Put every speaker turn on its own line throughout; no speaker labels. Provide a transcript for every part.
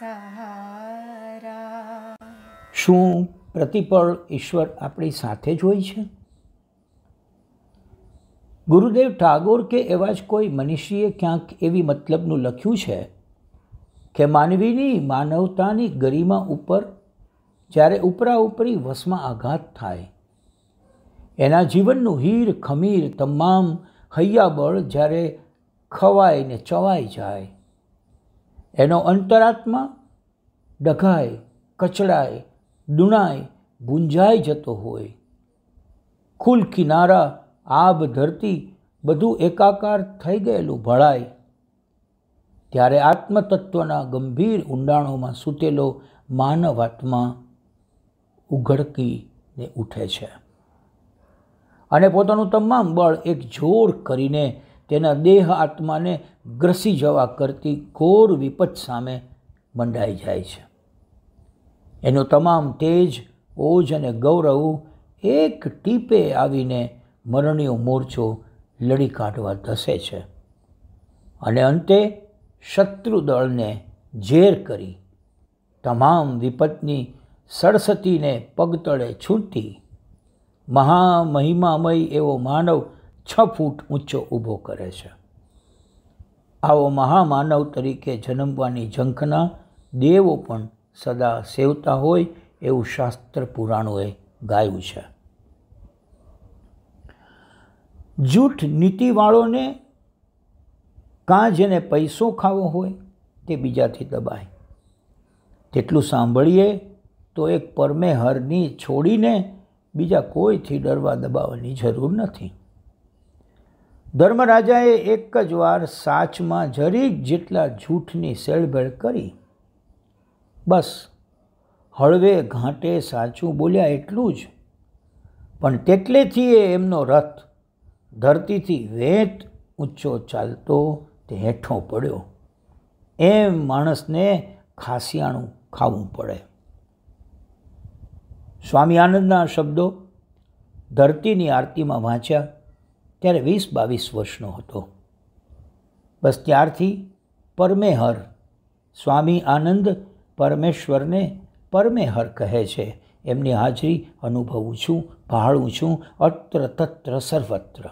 સહારા શું પ્રતિપળ ઈશ્વર આપણી સાથે જ હોય છે ગુરુદેવ ઠાગોર કે એવા જ કોઈ મનીષીએ ક્યાંક એવી મતલબનું લખ્યું છે કે માનવીની માનવતાની ગરિમા ઉપર જ્યારે ઉપરા ઉપરી વસમાં આઘાત થાય એના જીવનનું હીર ખમીર તમામ હૈયાબળ જ્યારે ખવાય ને ચવાઈ જાય એનો અંતરાત્મા ડઘાય કચડાય દુણાય ભૂંજાઈ જતો હોય ખુલ કિનારા આબ ધરતી બધું એકાકાર થઈ ગયેલું ભળાય ત્યારે આત્મતત્વના ગંભીર ઊંડાણોમાં સૂતેલો માનવ આત્મા ઉઘડકીને ઉઠે છે અને પોતાનું તમામ બળ એક જોર કરીને તેના દેહ આત્માને ગ્રસી જવા કરતી ઘોર વિપત સામે મંડાઈ જાય છે એનો તમામ તેજ ઓજ અને ગૌરવ એક ટીપે આવીને મરણીયો મોરચો લડી કાઢવા ધસે છે અને અંતે શત્રુદળને ઝેર કરી તમામ વિપતની સડસતીને પગતળે છૂટી મહામહિમામય એવો માનવ છ ફૂટ ઊંચો ઊભો કરે છે આવો મહામાનવ તરીકે જન્મવાની ઝંખના દેવો પણ સદા સેવતા હોય એવું શાસ્ત્ર પુરાણોએ ગાયું છે જૂઠ નીતિવાળોને કાં જેને પૈસો ખાવો હોય તે બીજાથી દબાય તેટલું સાંભળીએ તો એક પરમેહરની છોડીને બીજા કોઈથી ડરવા દબાવવાની જરૂર નથી ધર્મરાજાએ એક જ વાર સાચમાં જરીક જેટલા જૂઠની સેળભેળ કરી બસ હળવે ઘાંટે સાચું બોલ્યા એટલું જ પણ તેટલેથી એ એમનો રથ ધરતીથી વેત ઊંચો ચાલતો હેઠો પડ્યો એમ માણસને ખાસિયાણું ખાવું પડે સ્વામી આનંદના શબ્દો ધરતીની આરતીમાં વાંચ્યા ત્યારે વીસ બાવીસ વર્ષનો હતો બસ ત્યારથી પરમેહર સ્વામી આનંદ પરમેશ્વરને પરમેહર કહે છે એમની હાજરી અનુભવું છું ભાળું છું અત્ર તત્ર સર્વત્ર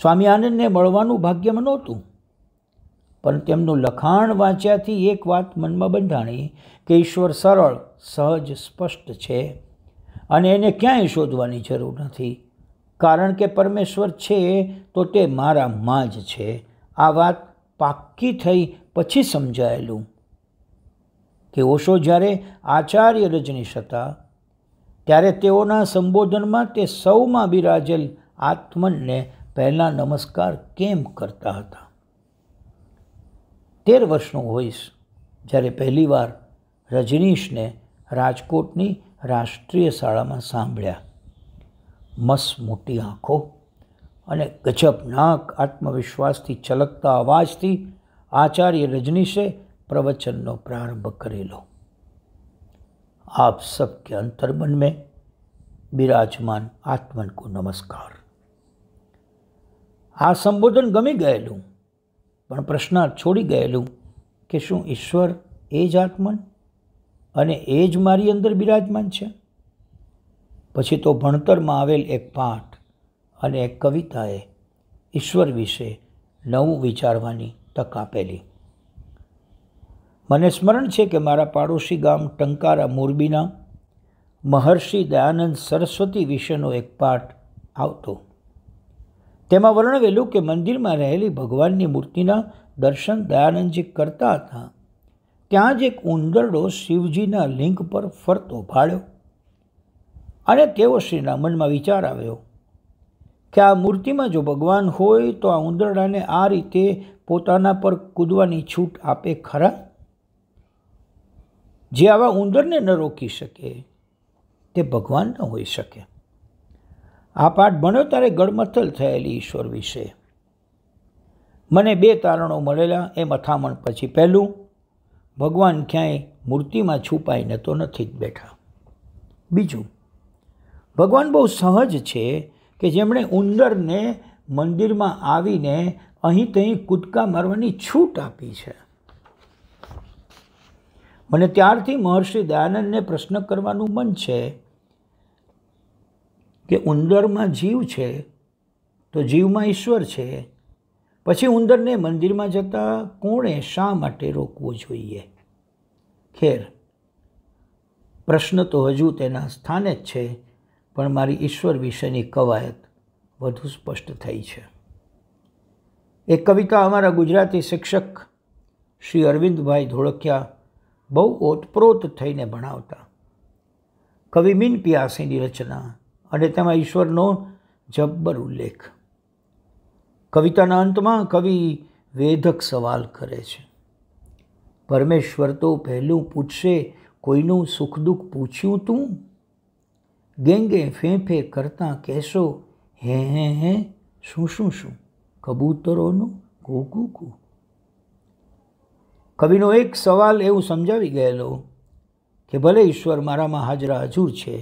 સ્વામી આનંદને મળવાનું ભાગ્યમાં નહોતું પણ તેમનું લખાણ વાંચ્યાથી એક વાત મનમાં બંધાણી કે ઈશ્વર સરળ સહજ સ્પષ્ટ છે અને એને ક્યાંય શોધવાની જરૂર નથી કારણ કે પરમેશ્વર છે તો તે મારામાં જ છે આ વાત પાક્કી થઈ પછી સમજાયેલું કે ઓશો જ્યારે આચાર્ય રજનીશ હતા ત્યારે તેઓના સંબોધનમાં તે સૌમાં બિરાજેલ આત્મનને પહેલાં નમસ્કાર કેમ કરતા હતા તેર વર્ષનો હોઈશ જ્યારે પહેલીવાર રજનીશને રાજકોટની રાષ્ટ્રીય શાળામાં સાંભળ્યા મસ મોટી આંખો અને ગજબનાક આત્મવિશ્વાસથી છલકતા અવાજથી આચાર્ય રજનીશે પ્રવચનનો પ્રારંભ કરેલો આપ સબકે અંતર્મન મેં બિરાજમાન આત્મન કો નમસ્કાર આ સંબોધન ગમી ગયેલું પણ પ્રશ્નાર્થ છોડી ગયેલું કે શું ઈશ્વર એ જ આત્મન અને એ જ મારી અંદર બિરાજમાન છે પછી તો ભણતરમાં આવેલ એક પાઠ અને એક કવિતાએ ઈશ્વર વિશે નવું વિચારવાની તક આપેલી મને સ્મરણ છે કે મારા પાડોશી ગામ ટંકારા મોરબીના મહર્ષિ દયાનંદ સરસ્વતી વિશેનો એક પાઠ આવતો તેમાં વર્ણવેલું કે મંદિરમાં રહેલી ભગવાનની મૂર્તિના દર્શન દયાનંદજી કરતા હતા ત્યાં જ એક ઉંદરડો શિવજીના લિંગ પર ફરતો ભાળ્યો અને તેઓ શ્રીના મનમાં વિચાર આવ્યો કે આ મૂર્તિમાં જો ભગવાન હોય તો આ ઉંદરડાને આ રીતે પોતાના પર કૂદવાની છૂટ આપે ખરા જે આવા ઉંદરને ન રોકી શકે તે ભગવાન ન હોઈ શકે આ પાઠ ભણ્યો ત્યારે ગડમથલ થયેલી ઈશ્વર વિશે મને બે તારણો મળેલા એ મથામણ પછી પહેલું ભગવાન ક્યાંય મૂર્તિમાં છુપાઈને તો નથી જ બેઠા બીજું ભગવાન બહુ સહજ છે કે જેમણે ઉંદરને મંદિરમાં આવીને અહીં તહીં કૂદકા મારવાની છૂટ આપી છે મને ત્યારથી મહર્ષિ દયાનંદને પ્રશ્ન કરવાનું મન છે કે ઉંદરમાં જીવ છે તો જીવમાં ઈશ્વર છે પછી ઉંદરને મંદિરમાં જતાં કોણે શા માટે રોકવું જોઈએ ખેર પ્રશ્ન તો હજુ તેના સ્થાને જ છે પણ મારી ઈશ્વર વિશેની કવાયત વધુ સ્પષ્ટ થઈ છે એક કવિતા અમારા ગુજરાતી શિક્ષક શ્રી અરવિંદભાઈ ધોળકિયા બહુ ઓતપ્રોત થઈને ભણાવતા કવિ મીન પિયાસીની રચના અને તેમાં ઈશ્વરનો જબ્બર ઉલ્લેખ કવિતાના અંતમાં કવિ વેધક સવાલ કરે છે પરમેશ્વર તો પહેલું પૂછશે કોઈનું સુખ દુઃખ પૂછ્યું તું ગેંગે ફેંફે કરતાં કહેશો હે હે હે શું શું શું કબૂતરોનું કુ કુ કુ કવિનો એક સવાલ એવું સમજાવી ગયેલો કે ભલે ઈશ્વર મારામાં હાજરા હજૂર છે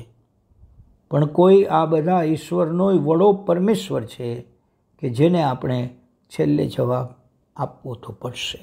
પણ કોઈ આ બધા ઈશ્વરનોય વડો પરમેશ્વર છે કે જેને આપણે છેલ્લે જવાબ આપવો તો પડશે